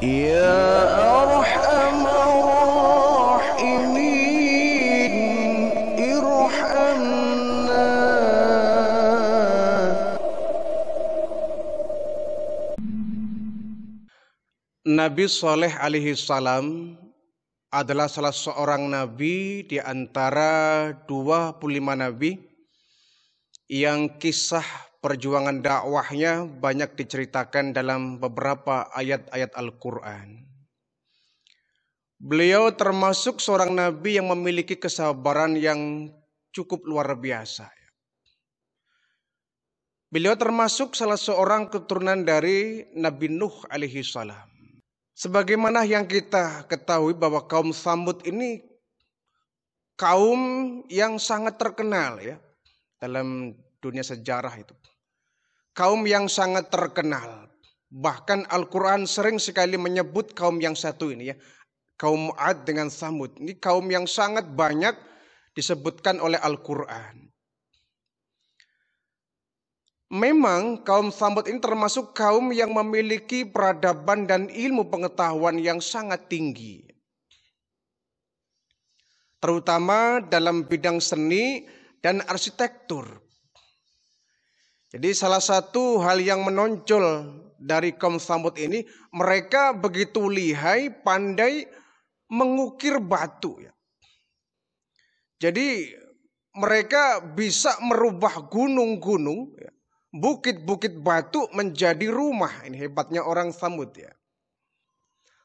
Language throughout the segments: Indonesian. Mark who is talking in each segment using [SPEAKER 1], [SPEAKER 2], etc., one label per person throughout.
[SPEAKER 1] Ya nabi Saleh alaihi salam adalah salah seorang nabi di antara 25 nabi yang kisah perjuangan dakwahnya banyak diceritakan dalam beberapa ayat-ayat Al-Quran. Beliau termasuk seorang nabi yang memiliki kesabaran yang cukup luar biasa. Beliau termasuk salah seorang keturunan dari Nabi Nuh alaihi salam. Sebagaimana yang kita ketahui bahwa kaum Samud ini kaum yang sangat terkenal ya dalam dunia sejarah itu kaum yang sangat terkenal. Bahkan Al-Quran sering sekali menyebut kaum yang satu ini ya. Kaum Ad dengan Samud. Ini kaum yang sangat banyak disebutkan oleh Al-Quran. Memang kaum Samud ini termasuk kaum yang memiliki peradaban dan ilmu pengetahuan yang sangat tinggi. Terutama dalam bidang seni dan arsitektur. Jadi salah satu hal yang menonjol dari kaum Samud ini, mereka begitu lihai, pandai mengukir batu. Ya. Jadi mereka bisa merubah gunung-gunung, ya. bukit-bukit batu menjadi rumah. Ini hebatnya orang Samud ya.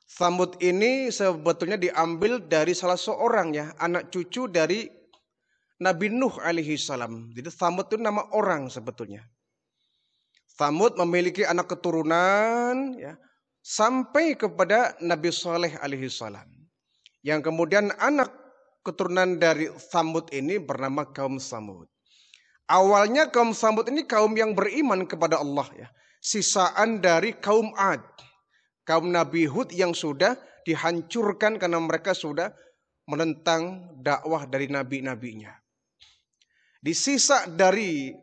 [SPEAKER 1] Samud ini sebetulnya diambil dari salah seorang ya, anak cucu dari Nabi Nuh alaihi salam. Jadi Samud itu nama orang sebetulnya. Thamud memiliki anak keturunan ya, sampai kepada Nabi Saleh alaihi salam. Yang kemudian anak keturunan dari Samud ini bernama kaum Samud. Awalnya kaum Samud ini kaum yang beriman kepada Allah ya. Sisaan dari kaum Ad. Kaum Nabi Hud yang sudah dihancurkan karena mereka sudah menentang dakwah dari nabi-nabinya. Di sisa dari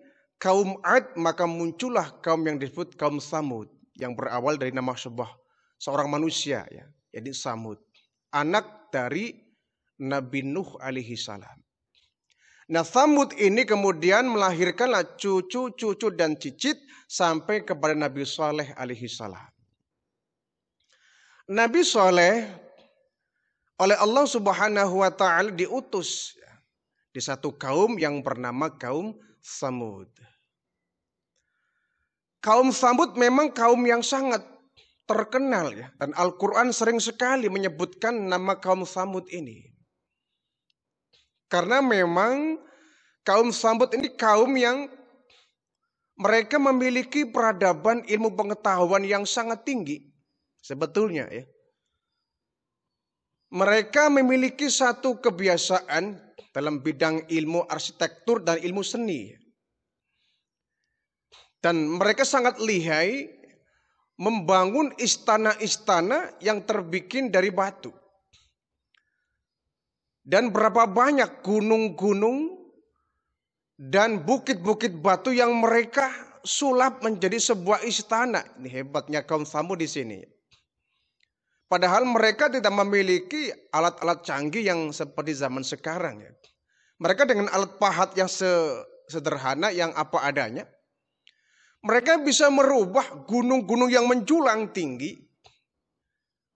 [SPEAKER 1] kaum Ad maka muncullah kaum yang disebut kaum Samud yang berawal dari nama sebuah seorang manusia ya jadi Samud anak dari Nabi Nuh alaihi salam. Nah Samud ini kemudian melahirkanlah cucu-cucu dan cicit sampai kepada Nabi Saleh alaihi salam. Nabi Saleh oleh Allah Subhanahu wa taala diutus ya, di satu kaum yang bernama kaum Samud. Kaum Samud memang kaum yang sangat terkenal ya. Dan Al-Quran sering sekali menyebutkan nama kaum Samud ini. Karena memang kaum Samud ini kaum yang mereka memiliki peradaban ilmu pengetahuan yang sangat tinggi sebetulnya ya. Mereka memiliki satu kebiasaan dalam bidang ilmu arsitektur dan ilmu seni. Dan mereka sangat lihai membangun istana-istana yang terbikin dari batu. Dan berapa banyak gunung-gunung dan bukit-bukit batu yang mereka sulap menjadi sebuah istana. Ini hebatnya kaum Samud di sini. Padahal mereka tidak memiliki alat-alat canggih yang seperti zaman sekarang ya. Mereka dengan alat pahat yang sederhana yang apa adanya mereka bisa merubah gunung-gunung yang menjulang tinggi.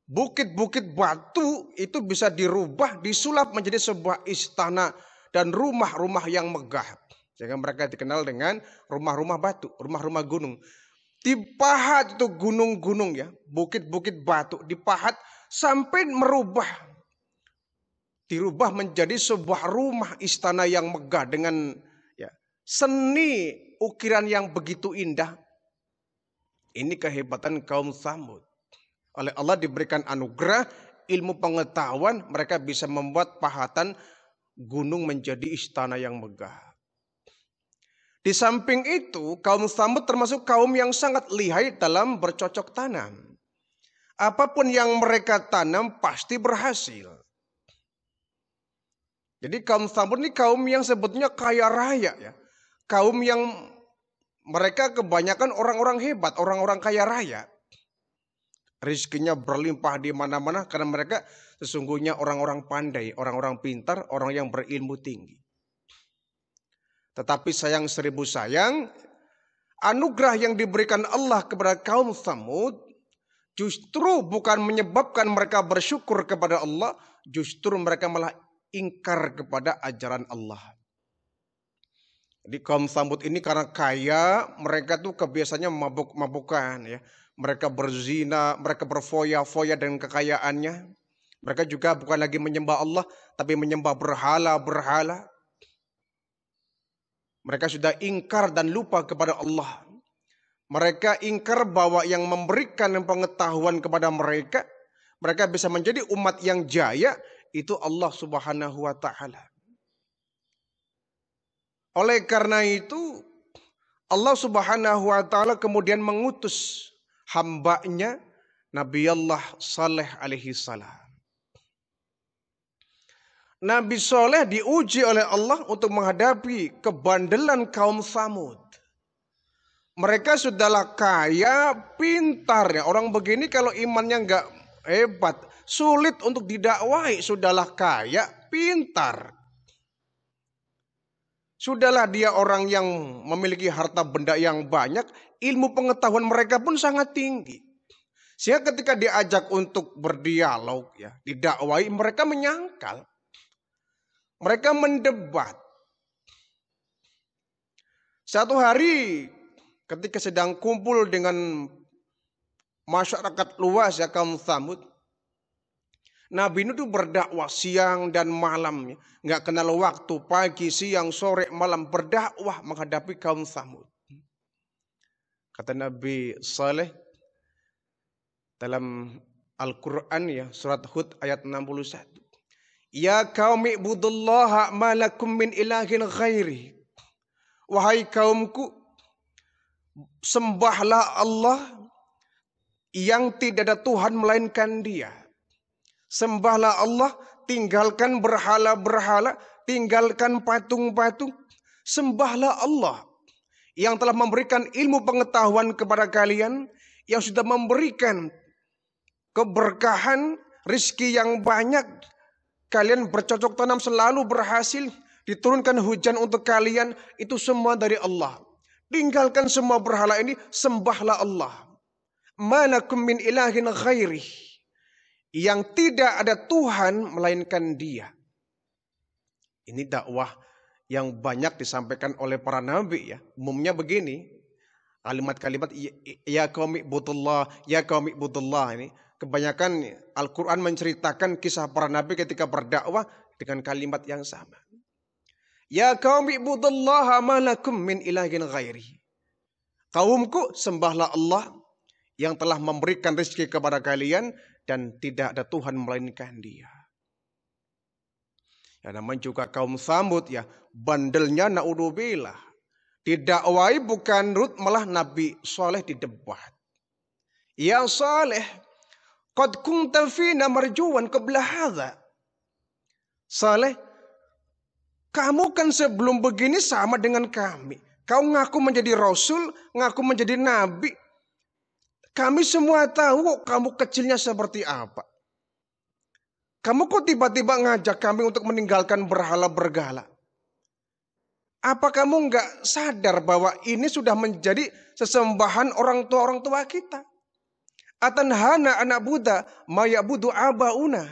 [SPEAKER 1] Bukit-bukit batu itu bisa dirubah, disulap menjadi sebuah istana dan rumah-rumah yang megah. Sehingga mereka dikenal dengan rumah-rumah batu, rumah-rumah gunung. Dipahat itu gunung-gunung ya, bukit-bukit batu dipahat sampai merubah dirubah menjadi sebuah rumah istana yang megah dengan ya, seni ukiran yang begitu indah. Ini kehebatan kaum Samud. Oleh Allah diberikan anugerah ilmu pengetahuan mereka bisa membuat pahatan gunung menjadi istana yang megah. Di samping itu, kaum Samud termasuk kaum yang sangat lihai dalam bercocok tanam. Apapun yang mereka tanam pasti berhasil. Jadi kaum Samud ini kaum yang sebetulnya kaya raya ya kaum yang mereka kebanyakan orang-orang hebat, orang-orang kaya raya. Rizkinya berlimpah di mana-mana karena mereka sesungguhnya orang-orang pandai, orang-orang pintar, orang yang berilmu tinggi. Tetapi sayang seribu sayang, anugerah yang diberikan Allah kepada kaum Samud justru bukan menyebabkan mereka bersyukur kepada Allah, justru mereka malah ingkar kepada ajaran Allah. Di kaum Samud ini karena kaya, mereka tuh kebiasaannya mabuk-mabukan ya. Mereka berzina, mereka berfoya-foya dengan kekayaannya. Mereka juga bukan lagi menyembah Allah, tapi menyembah berhala-berhala. Mereka sudah ingkar dan lupa kepada Allah. Mereka ingkar bahwa yang memberikan pengetahuan kepada mereka, mereka bisa menjadi umat yang jaya, itu Allah subhanahu wa ta'ala. Oleh karena itu Allah Subhanahu wa taala kemudian mengutus hambanya Nabi Allah Saleh alaihi salam. Nabi Saleh diuji oleh Allah untuk menghadapi kebandelan kaum Samud. Mereka sudahlah kaya, pintar ya. Orang begini kalau imannya enggak hebat, sulit untuk didakwahi, Sudahlah kaya, pintar. Sudahlah dia orang yang memiliki harta benda yang banyak, ilmu pengetahuan mereka pun sangat tinggi. Sehingga ketika diajak untuk berdialog ya, didakwai mereka menyangkal. Mereka mendebat. Satu hari ketika sedang kumpul dengan masyarakat luas ya kaum Thamud, Nabi itu berdakwah siang dan malam. Ya. Nggak kenal waktu, pagi, siang, sore, malam. Berdakwah menghadapi kaum Samud. Kata Nabi Saleh dalam Al-Quran ya, surat Hud ayat 61. Ya kaum ibudullaha malakum min ilahin ghairi. Wahai kaumku, sembahlah Allah yang tidak ada Tuhan melainkan dia Sembahlah Allah, tinggalkan berhala-berhala, tinggalkan patung-patung. Sembahlah Allah yang telah memberikan ilmu pengetahuan kepada kalian, yang sudah memberikan keberkahan, rizki yang banyak. Kalian bercocok tanam selalu berhasil, diturunkan hujan untuk kalian, itu semua dari Allah. Tinggalkan semua berhala ini, sembahlah Allah. Malakum min ilahin khairih yang tidak ada Tuhan melainkan Dia. Ini dakwah yang banyak disampaikan oleh para nabi ya. Umumnya begini, kalimat-kalimat ya kaum butullah, ya kaum butullah ya ini kebanyakan Al-Qur'an menceritakan kisah para nabi ketika berdakwah dengan kalimat yang sama. Ya kaum butullah malakum min ilahin ghairi. Kaumku sembahlah Allah yang telah memberikan rezeki kepada kalian dan tidak ada Tuhan melainkan dia. Ya namanya juga kaum Samud ya, bandelnya tidak wai bukan Rut malah Nabi Soleh didebat. Ya soleh kot kung tafina marjuan qabla kamu kan sebelum begini sama dengan kami. Kau ngaku menjadi rasul, ngaku menjadi nabi, kami semua tahu kok kamu kecilnya seperti apa. Kamu kok tiba-tiba ngajak kami untuk meninggalkan berhala-bergala? Apa kamu nggak sadar bahwa ini sudah menjadi sesembahan orang tua-orang tua kita? Atanhana anak Buddha, maya budu abauna.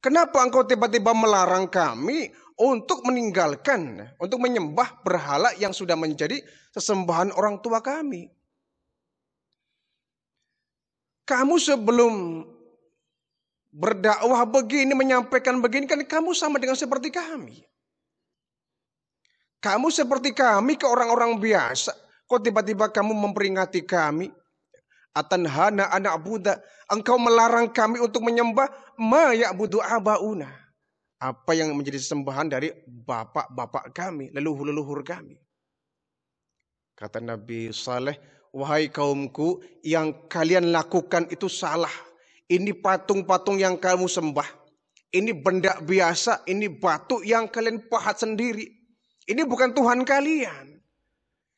[SPEAKER 1] Kenapa engkau tiba-tiba melarang kami untuk meninggalkan, untuk menyembah berhala yang sudah menjadi sesembahan orang tua kami? kamu sebelum berdakwah begini, menyampaikan begini, kan kamu sama dengan seperti kami. Kamu seperti kami ke orang-orang biasa. Kok tiba-tiba kamu memperingati kami? Atanhana anak Buddha. Engkau melarang kami untuk menyembah Maya budu abauna. Apa yang menjadi sembahan dari bapak-bapak kami, leluhur-leluhur kami. Kata Nabi Saleh, Wahai kaumku, yang kalian lakukan itu salah. Ini patung-patung yang kamu sembah. Ini benda biasa, ini batu yang kalian pahat sendiri. Ini bukan Tuhan kalian.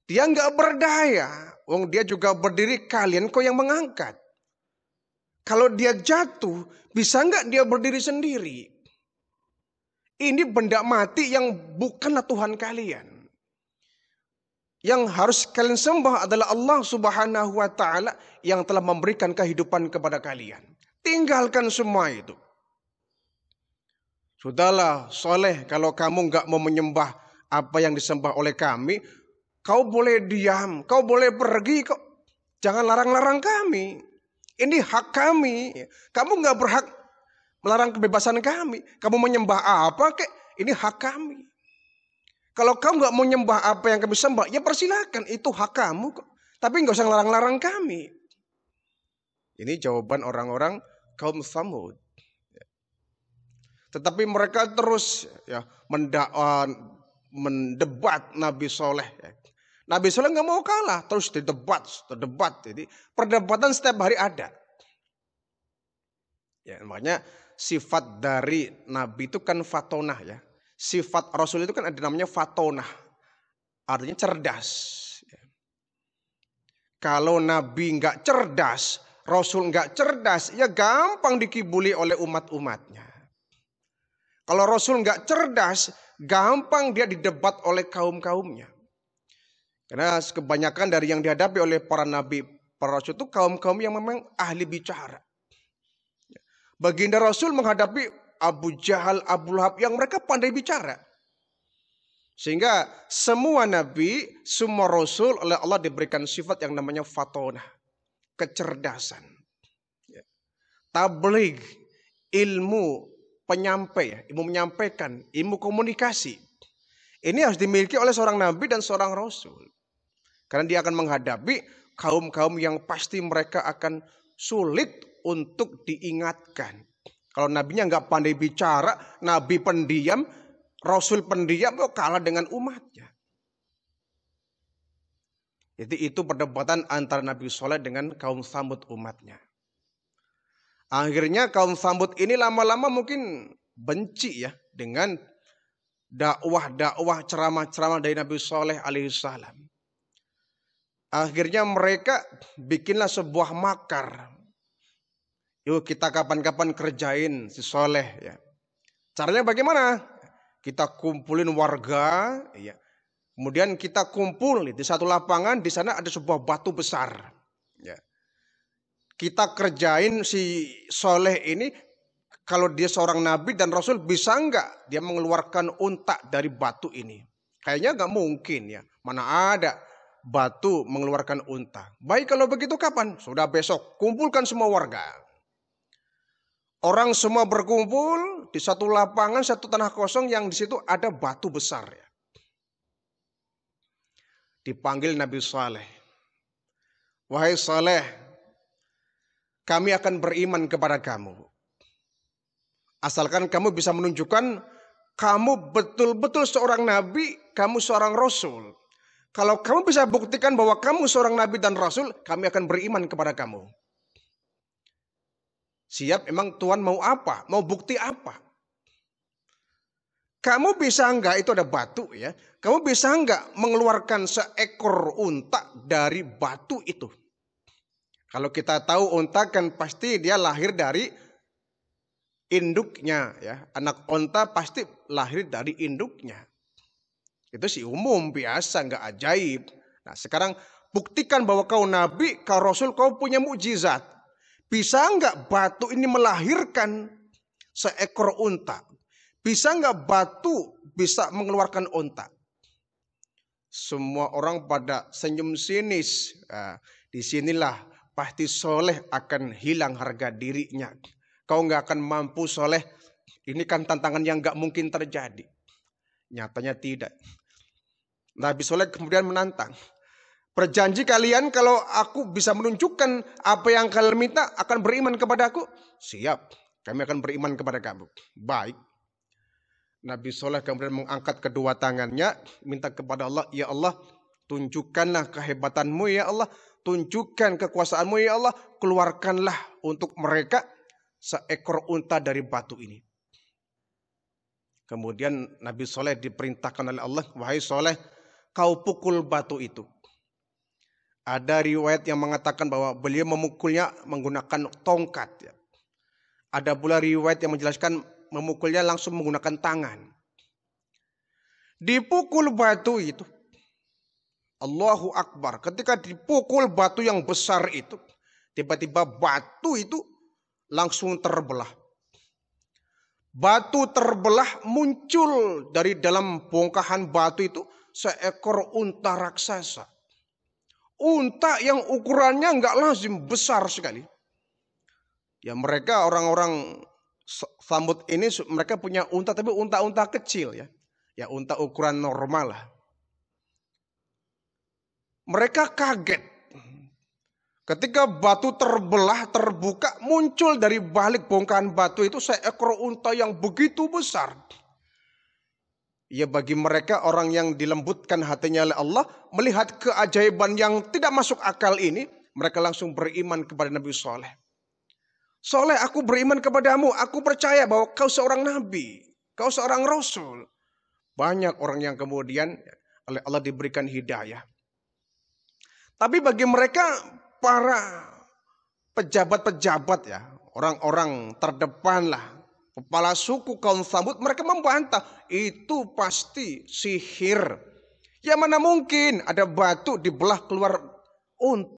[SPEAKER 1] Dia nggak berdaya. Wong dia juga berdiri, kalian kok yang mengangkat. Kalau dia jatuh, bisa nggak dia berdiri sendiri? Ini benda mati yang bukanlah Tuhan kalian yang harus kalian sembah adalah Allah Subhanahu wa taala yang telah memberikan kehidupan kepada kalian. Tinggalkan semua itu. Sudahlah soleh kalau kamu nggak mau menyembah apa yang disembah oleh kami, kau boleh diam, kau boleh pergi, kok. jangan larang-larang kami. Ini hak kami. Kamu nggak berhak melarang kebebasan kami. Kamu menyembah apa kek? Ini hak kami. Kalau kamu nggak mau nyembah apa yang kami sembah, ya persilahkan. Itu hak kamu Tapi nggak usah larang-larang kami. Ini jawaban orang-orang kaum Samud. Tetapi mereka terus ya mendakwa, mendebat Nabi Soleh. Nabi Soleh nggak mau kalah, terus didebat, terdebat. Jadi perdebatan setiap hari ada. Ya, makanya sifat dari Nabi itu kan fatonah ya sifat Rasul itu kan ada namanya fatonah. Artinya cerdas. Kalau Nabi nggak cerdas, Rasul nggak cerdas, ya gampang dikibuli oleh umat-umatnya. Kalau Rasul nggak cerdas, gampang dia didebat oleh kaum-kaumnya. Karena kebanyakan dari yang dihadapi oleh para nabi, para rasul itu kaum-kaum yang memang ahli bicara. Baginda Rasul menghadapi Abu Jahal, Abu Lahab yang mereka pandai bicara. Sehingga semua nabi, semua rasul oleh Allah diberikan sifat yang namanya fatona, kecerdasan. Ya. Tablig, ilmu penyampai, ya, ilmu menyampaikan, ilmu komunikasi. Ini harus dimiliki oleh seorang nabi dan seorang rasul. Karena dia akan menghadapi kaum-kaum yang pasti mereka akan sulit untuk diingatkan, kalau nabinya nggak pandai bicara, nabi pendiam, rasul pendiam, kok oh, kalah dengan umatnya. Jadi itu perdebatan antara Nabi Soleh dengan kaum sambut umatnya. Akhirnya kaum sambut ini lama-lama mungkin benci ya dengan dakwah-dakwah ceramah-ceramah dari Nabi Soleh alaihissalam. Akhirnya mereka bikinlah sebuah makar. Yuk kita kapan-kapan kerjain si soleh ya. Caranya bagaimana? Kita kumpulin warga, ya. kemudian kita kumpul di satu lapangan, di sana ada sebuah batu besar. Ya. Kita kerjain si soleh ini, kalau dia seorang nabi dan rasul bisa enggak dia mengeluarkan unta dari batu ini? Kayaknya enggak mungkin ya. Mana ada batu mengeluarkan unta. Baik kalau begitu kapan? Sudah besok kumpulkan semua warga. Orang semua berkumpul di satu lapangan, satu tanah kosong yang di situ ada batu besar. Ya. Dipanggil Nabi Saleh. Wahai Saleh, kami akan beriman kepada kamu. Asalkan kamu bisa menunjukkan kamu betul-betul seorang nabi, kamu seorang rasul. Kalau kamu bisa buktikan bahwa kamu seorang nabi dan rasul, kami akan beriman kepada kamu. Siap, emang Tuhan mau apa? Mau bukti apa? Kamu bisa enggak, itu ada batu ya. Kamu bisa enggak mengeluarkan seekor unta dari batu itu? Kalau kita tahu unta kan pasti dia lahir dari induknya ya. Anak unta pasti lahir dari induknya. Itu sih umum, biasa, enggak ajaib. Nah sekarang buktikan bahwa kau nabi, kau rasul, kau punya mukjizat. Bisa enggak batu ini melahirkan seekor unta? Bisa enggak batu bisa mengeluarkan unta? Semua orang pada senyum sinis. Ah, Di sinilah pasti soleh akan hilang harga dirinya. Kau enggak akan mampu soleh. Ini kan tantangan yang enggak mungkin terjadi. Nyatanya tidak. Nabi Soleh kemudian menantang. Perjanji kalian kalau aku bisa menunjukkan apa yang kalian minta akan beriman kepada aku. Siap, kami akan beriman kepada kamu. Baik. Nabi Soleh kemudian mengangkat kedua tangannya, minta kepada Allah, Ya Allah, tunjukkanlah kehebatanmu ya Allah, tunjukkan kekuasaanmu ya Allah, keluarkanlah untuk mereka seekor unta dari batu ini. Kemudian Nabi Soleh diperintahkan oleh Allah, wahai Soleh, kau pukul batu itu. Ada riwayat yang mengatakan bahwa beliau memukulnya menggunakan tongkat. Ya. Ada pula riwayat yang menjelaskan memukulnya langsung menggunakan tangan. Dipukul batu itu. Allahu Akbar. Ketika dipukul batu yang besar itu. Tiba-tiba batu itu langsung terbelah. Batu terbelah muncul dari dalam bongkahan batu itu seekor unta raksasa unta yang ukurannya nggak lazim besar sekali. Ya mereka orang-orang sambut ini mereka punya unta tapi unta-unta kecil ya. Ya unta ukuran normal lah. Mereka kaget. Ketika batu terbelah, terbuka, muncul dari balik bongkahan batu itu seekor unta yang begitu besar. Ya bagi mereka orang yang dilembutkan hatinya oleh Allah melihat keajaiban yang tidak masuk akal ini mereka langsung beriman kepada Nabi Soleh. Soleh aku beriman kepadamu, aku percaya bahwa kau seorang nabi, kau seorang rasul. Banyak orang yang kemudian oleh Allah diberikan hidayah. Tapi bagi mereka para pejabat-pejabat ya, orang-orang terdepan lah kepala suku kaum Samud, mereka membantah. Itu pasti sihir. Ya mana mungkin ada batu dibelah keluar untuk